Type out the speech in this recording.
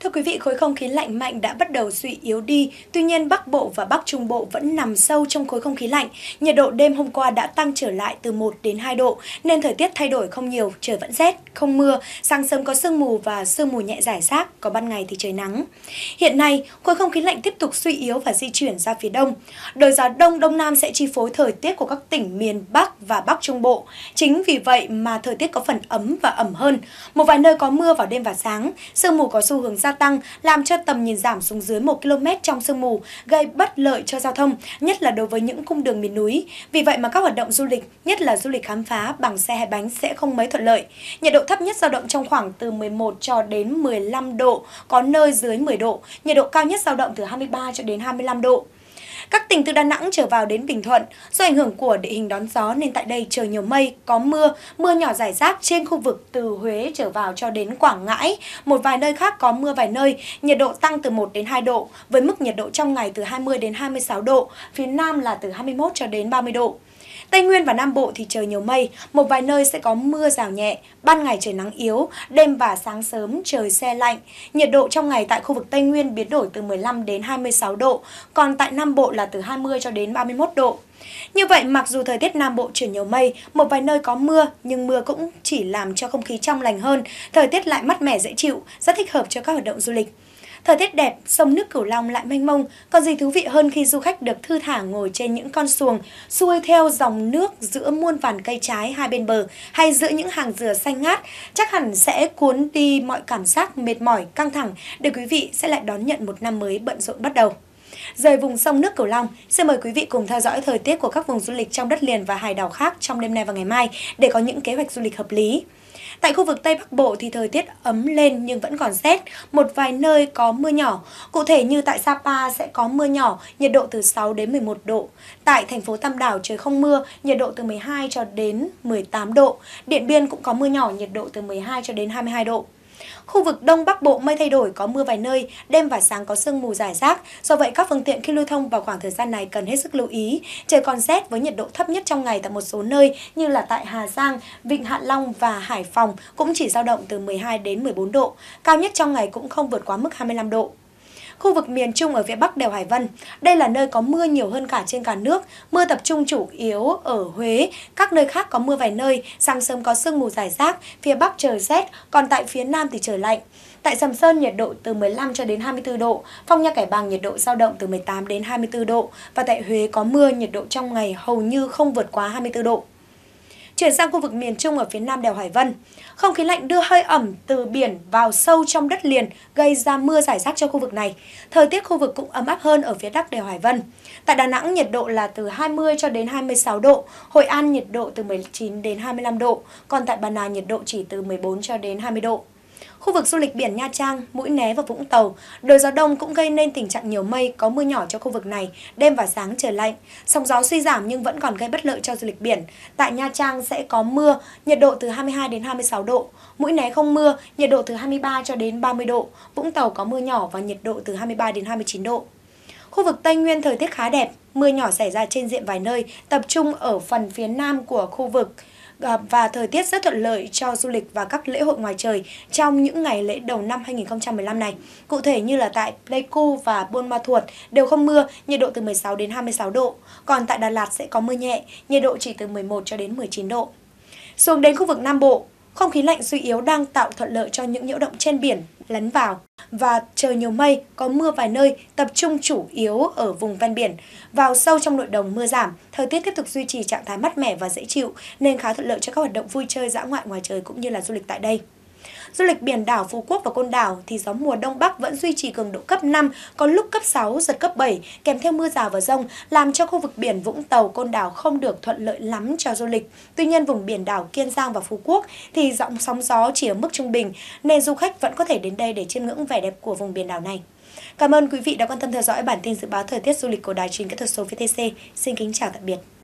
Thưa quý vị, khối không khí lạnh mạnh đã bắt đầu suy yếu đi, tuy nhiên Bắc Bộ và Bắc Trung Bộ vẫn nằm sâu trong khối không khí lạnh. Nhiệt độ đêm hôm qua đã tăng trở lại từ 1 đến 2 độ, nên thời tiết thay đổi không nhiều, trời vẫn rét, không mưa, sáng sớm có sương mù và sương mù nhẹ rải rác, có ban ngày thì trời nắng. Hiện nay, khối không khí lạnh tiếp tục suy yếu và di chuyển ra phía đông. Đời gió đông đông nam sẽ chi phối thời tiết của các tỉnh miền Bắc và Bắc Trung Bộ. Chính vì vậy mà thời tiết có phần ấm và ẩm hơn. Một vài nơi có mưa vào đêm và sáng, sương mù có xu hướng ra gia tăng làm cho tầm nhìn giảm xuống dưới 1 km trong sương mù, gây bất lợi cho giao thông, nhất là đối với những cung đường miền núi. Vì vậy mà các hoạt động du lịch, nhất là du lịch khám phá bằng xe hai bánh sẽ không mấy thuận lợi. Nhiệt độ thấp nhất dao động trong khoảng từ 11 cho đến 15 độ, có nơi dưới 10 độ, nhiệt độ cao nhất dao động từ 23 cho đến 25 độ. Các tỉnh từ Đà Nẵng trở vào đến Bình Thuận, do ảnh hưởng của địa hình đón gió nên tại đây trời nhiều mây, có mưa, mưa nhỏ rải rác trên khu vực từ Huế trở vào cho đến Quảng Ngãi. Một vài nơi khác có mưa vài nơi, nhiệt độ tăng từ 1 đến 2 độ, với mức nhiệt độ trong ngày từ 20 đến 26 độ, phía Nam là từ 21 cho đến 30 độ. Tây Nguyên và Nam Bộ thì trời nhiều mây, một vài nơi sẽ có mưa rào nhẹ, ban ngày trời nắng yếu, đêm và sáng sớm trời xe lạnh. Nhiệt độ trong ngày tại khu vực Tây Nguyên biến đổi từ 15 đến 26 độ, còn tại Nam Bộ là từ 20 cho đến 31 độ. Như vậy, mặc dù thời tiết Nam Bộ chuyển nhiều mây, một vài nơi có mưa, nhưng mưa cũng chỉ làm cho không khí trong lành hơn, thời tiết lại mát mẻ dễ chịu, rất thích hợp cho các hoạt động du lịch. Thời tiết đẹp, sông nước Cửu Long lại mênh mông, còn gì thú vị hơn khi du khách được thư thả ngồi trên những con xuồng, xuôi theo dòng nước giữa muôn vàn cây trái hai bên bờ hay giữa những hàng dừa xanh ngát, chắc hẳn sẽ cuốn đi mọi cảm giác mệt mỏi, căng thẳng để quý vị sẽ lại đón nhận một năm mới bận rộn bắt đầu. Rời vùng sông nước Cửu Long, xin mời quý vị cùng theo dõi thời tiết của các vùng du lịch trong đất liền và hải đảo khác trong đêm nay và ngày mai để có những kế hoạch du lịch hợp lý. Tại khu vực Tây Bắc Bộ thì thời tiết ấm lên nhưng vẫn còn rét, một vài nơi có mưa nhỏ. Cụ thể như tại Sapa sẽ có mưa nhỏ, nhiệt độ từ 6 đến 11 độ. Tại thành phố Tam Đảo trời không mưa, nhiệt độ từ 12 cho đến 18 độ. Điện Biên cũng có mưa nhỏ, nhiệt độ từ 12 cho đến 22 độ. Khu vực Đông Bắc Bộ mây thay đổi có mưa vài nơi, đêm và sáng có sương mù dài rác. Do vậy các phương tiện khi lưu thông vào khoảng thời gian này cần hết sức lưu ý. Trời còn rét với nhiệt độ thấp nhất trong ngày tại một số nơi như là tại Hà Giang, Vịnh Hạ Long và Hải Phòng cũng chỉ dao động từ 12 đến 14 độ. Cao nhất trong ngày cũng không vượt quá mức 25 độ khu vực miền Trung ở phía Bắc đèo Hải Vân. Đây là nơi có mưa nhiều hơn cả trên cả nước, mưa tập trung chủ yếu ở Huế, các nơi khác có mưa vài nơi, sáng sớm có sương mù dài rác, phía Bắc trời rét, còn tại phía Nam thì trời lạnh. Tại Sầm Sơn nhiệt độ từ 15 cho đến 24 độ, Phong Nha Cải Bàng nhiệt độ dao động từ 18 đến 24 độ và tại Huế có mưa nhiệt độ trong ngày hầu như không vượt quá 24 độ. Chuyển sang khu vực miền Trung ở phía nam đèo Hải Vân, không khí lạnh đưa hơi ẩm từ biển vào sâu trong đất liền gây ra mưa rải rác cho khu vực này. Thời tiết khu vực cũng ấm áp hơn ở phía bắc đèo Hải Vân. Tại Đà Nẵng nhiệt độ là từ 20 cho đến 26 độ, Hội An nhiệt độ từ 19 đến 25 độ, còn tại Bà Nà nhiệt độ chỉ từ 14 cho đến 20 độ. Khu vực du lịch biển Nha Trang, Mũi Né và Vũng Tàu, đời gió đông cũng gây nên tình trạng nhiều mây có mưa nhỏ cho khu vực này, đêm và sáng trời lạnh. Sóng gió suy giảm nhưng vẫn còn gây bất lợi cho du lịch biển. Tại Nha Trang sẽ có mưa, nhiệt độ từ 22 đến 26 độ. Mũi Né không mưa, nhiệt độ từ 23 cho đến 30 độ. Vũng Tàu có mưa nhỏ và nhiệt độ từ 23 đến 29 độ. Khu vực Tây Nguyên thời tiết khá đẹp, mưa nhỏ xảy ra trên diện vài nơi, tập trung ở phần phía nam của khu vực Ờ, và thời tiết rất thuận lợi cho du lịch và các lễ hội ngoài trời trong những ngày lễ đầu năm 2015 này. Cụ thể như là tại Pleiku và Buôn Ma Thuột đều không mưa, nhiệt độ từ 16 đến 26 độ. Còn tại Đà Lạt sẽ có mưa nhẹ, nhiệt độ chỉ từ 11 cho đến 19 độ. Xuống đến khu vực Nam Bộ, không khí lạnh suy yếu đang tạo thuận lợi cho những nhiễu động trên biển lấn vào. Và trời nhiều mây, có mưa vài nơi, tập trung chủ yếu ở vùng ven biển. Vào sâu trong nội đồng mưa giảm, thời tiết tiếp tục duy trì trạng thái mát mẻ và dễ chịu, nên khá thuận lợi cho các hoạt động vui chơi dã ngoại ngoài trời cũng như là du lịch tại đây. Du lịch biển đảo Phú Quốc và Côn Đảo thì gió mùa đông bắc vẫn duy trì cường độ cấp 5, có lúc cấp 6, giật cấp 7, kèm theo mưa rào và rông, làm cho khu vực biển Vũng Tàu, Côn Đảo không được thuận lợi lắm cho du lịch. Tuy nhiên, vùng biển đảo Kiên Giang và Phú Quốc thì giọng sóng gió chỉ ở mức trung bình, nên du khách vẫn có thể đến đây để chiêm ngưỡng vẻ đẹp của vùng biển đảo này. Cảm ơn quý vị đã quan tâm theo dõi bản tin dự báo thời tiết du lịch của Đài truyền kỹ thuật số VTC. Xin kính chào tạm biệt.